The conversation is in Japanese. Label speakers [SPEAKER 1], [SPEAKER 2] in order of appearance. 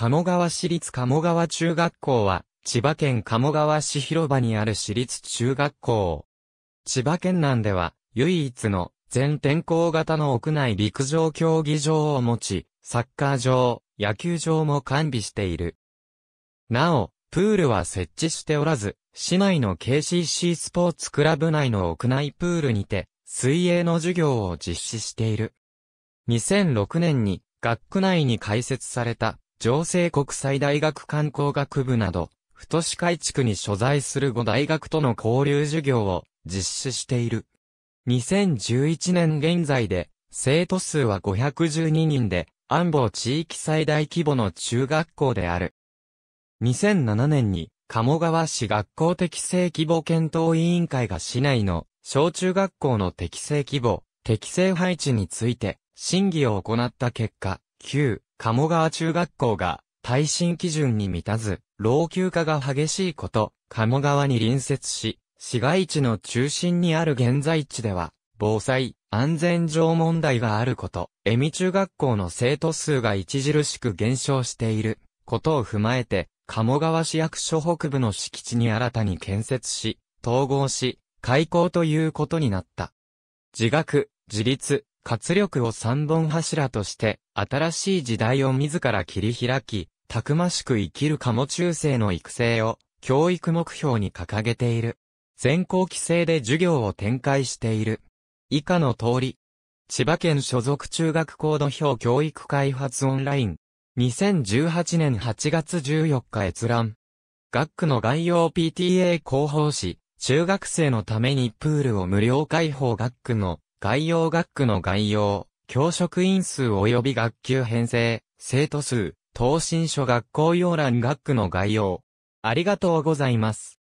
[SPEAKER 1] 鴨川市立鴨川中学校は、千葉県鴨川市広場にある市立中学校。千葉県南では、唯一の全天候型の屋内陸上競技場を持ち、サッカー場、野球場も完備している。なお、プールは設置しておらず、市内の KCC スポーツクラブ内の屋内プールにて、水泳の授業を実施している。2006年に学区内に開設された上西国際大学観光学部など、太市改築に所在する5大学との交流授業を実施している。2011年現在で、生徒数は512人で、安保地域最大規模の中学校である。2007年に、鴨川市学校適正規模検討委員会が市内の小中学校の適正規模、適正配置について審議を行った結果、旧鴨川中学校が耐震基準に満たず、老朽化が激しいこと、鴨川に隣接し、市街地の中心にある現在地では、防災、安全上問題があること、恵美中学校の生徒数が著しく減少していることを踏まえて、鴨川市役所北部の敷地に新たに建設し、統合し、開校ということになった。自学、自立、活力を三本柱として、新しい時代を自ら切り開き、たくましく生きるカモ中世の育成を、教育目標に掲げている。全校規制で授業を展開している。以下の通り。千葉県所属中学校土俵教育開発オンライン。2018年8月14日閲覧。学区の概要 PTA 広報誌、中学生のためにプールを無料開放学区の概要学区の概要、教職員数及び学級編成、生徒数、答申書学校要欄学区の概要。ありがとうございます。